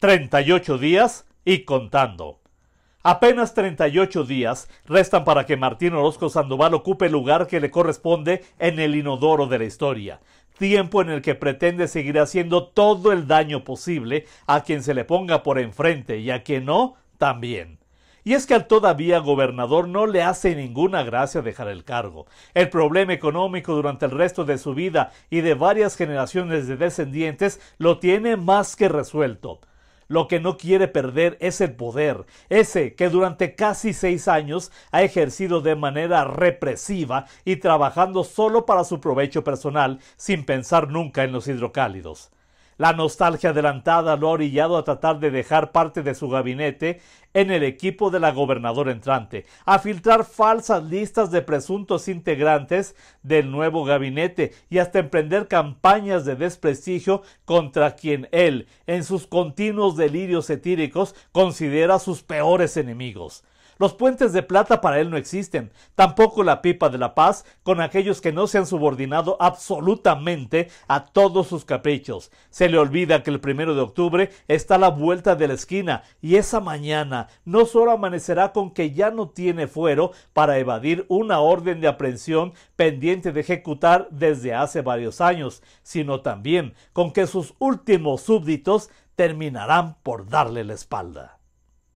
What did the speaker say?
38 días y contando. Apenas 38 días restan para que Martín Orozco Sandoval ocupe el lugar que le corresponde en el inodoro de la historia, tiempo en el que pretende seguir haciendo todo el daño posible a quien se le ponga por enfrente y a quien no, también. Y es que al todavía gobernador no le hace ninguna gracia dejar el cargo. El problema económico durante el resto de su vida y de varias generaciones de descendientes lo tiene más que resuelto. Lo que no quiere perder es el poder, ese que durante casi seis años ha ejercido de manera represiva y trabajando solo para su provecho personal, sin pensar nunca en los hidrocálidos. La nostalgia adelantada lo ha orillado a tratar de dejar parte de su gabinete en el equipo de la gobernadora entrante, a filtrar falsas listas de presuntos integrantes del nuevo gabinete y hasta emprender campañas de desprestigio contra quien él, en sus continuos delirios etíricos, considera sus peores enemigos. Los puentes de plata para él no existen, tampoco la pipa de la paz con aquellos que no se han subordinado absolutamente a todos sus caprichos. Se le olvida que el primero de octubre está a la vuelta de la esquina y esa mañana no solo amanecerá con que ya no tiene fuero para evadir una orden de aprehensión pendiente de ejecutar desde hace varios años, sino también con que sus últimos súbditos terminarán por darle la espalda.